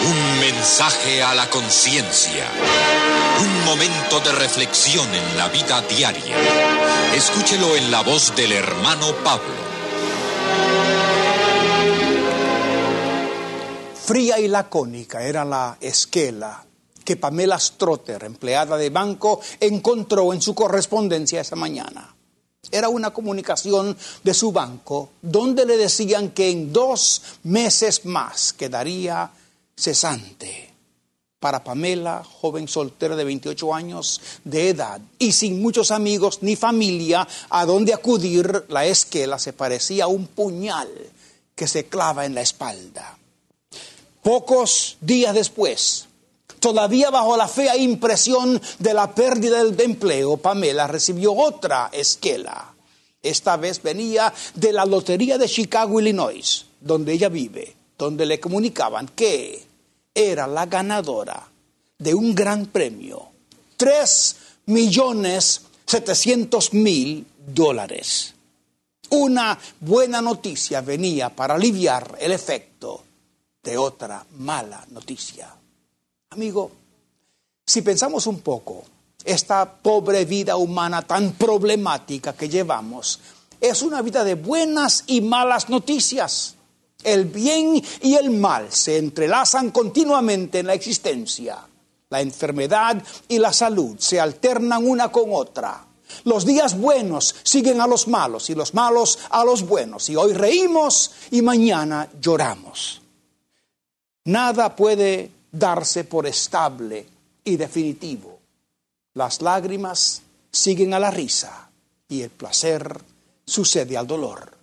Un mensaje a la conciencia. Un momento de reflexión en la vida diaria. Escúchelo en la voz del hermano Pablo. Fría y lacónica era la esquela que Pamela Strotter, empleada de banco, encontró en su correspondencia esa mañana. Era una comunicación de su banco donde le decían que en dos meses más quedaría cesante para Pamela, joven soltera de 28 años de edad y sin muchos amigos ni familia a dónde acudir, la esquela se parecía a un puñal que se clava en la espalda. Pocos días después, todavía bajo la fea impresión de la pérdida del empleo, Pamela recibió otra esquela. Esta vez venía de la Lotería de Chicago, Illinois, donde ella vive, donde le comunicaban que era la ganadora de un gran premio, 3 millones 700 mil dólares. Una buena noticia venía para aliviar el efecto de otra mala noticia. Amigo, si pensamos un poco, esta pobre vida humana tan problemática que llevamos es una vida de buenas y malas noticias. El bien y el mal se entrelazan continuamente en la existencia. La enfermedad y la salud se alternan una con otra. Los días buenos siguen a los malos y los malos a los buenos. Y hoy reímos y mañana lloramos. Nada puede darse por estable y definitivo. Las lágrimas siguen a la risa y el placer sucede al dolor.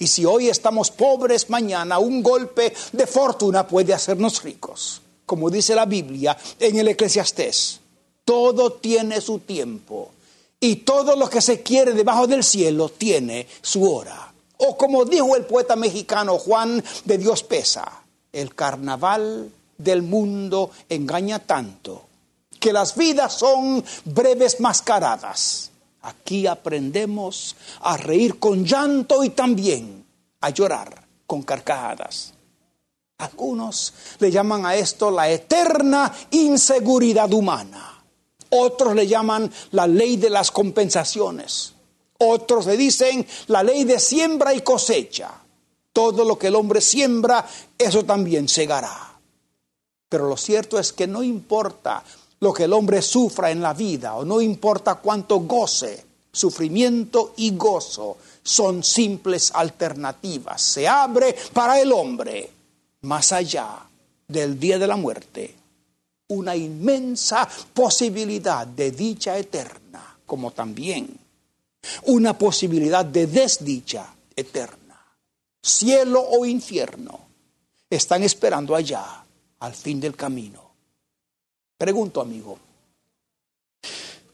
Y si hoy estamos pobres, mañana un golpe de fortuna puede hacernos ricos. Como dice la Biblia en el Eclesiastés, todo tiene su tiempo y todo lo que se quiere debajo del cielo tiene su hora. O como dijo el poeta mexicano Juan de Dios Pesa, el carnaval del mundo engaña tanto que las vidas son breves mascaradas Aquí aprendemos a reír con llanto y también a llorar con carcajadas. Algunos le llaman a esto la eterna inseguridad humana. Otros le llaman la ley de las compensaciones. Otros le dicen la ley de siembra y cosecha. Todo lo que el hombre siembra, eso también segará. Pero lo cierto es que no importa lo que el hombre sufra en la vida, o no importa cuánto goce, sufrimiento y gozo son simples alternativas. Se abre para el hombre, más allá del día de la muerte, una inmensa posibilidad de dicha eterna, como también una posibilidad de desdicha eterna. Cielo o infierno están esperando allá, al fin del camino. Pregunto, amigo,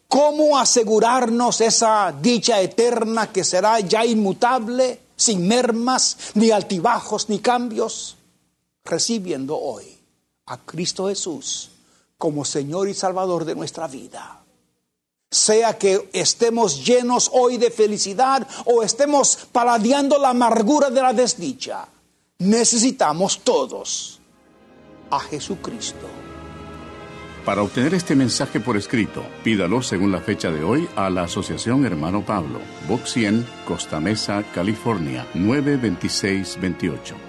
¿cómo asegurarnos esa dicha eterna que será ya inmutable, sin mermas, ni altibajos, ni cambios? Recibiendo hoy a Cristo Jesús como Señor y Salvador de nuestra vida. Sea que estemos llenos hoy de felicidad o estemos paladeando la amargura de la desdicha, necesitamos todos a Jesucristo. Para obtener este mensaje por escrito, pídalo según la fecha de hoy a la Asociación Hermano Pablo, Box 100, Costa Mesa, California, 92628.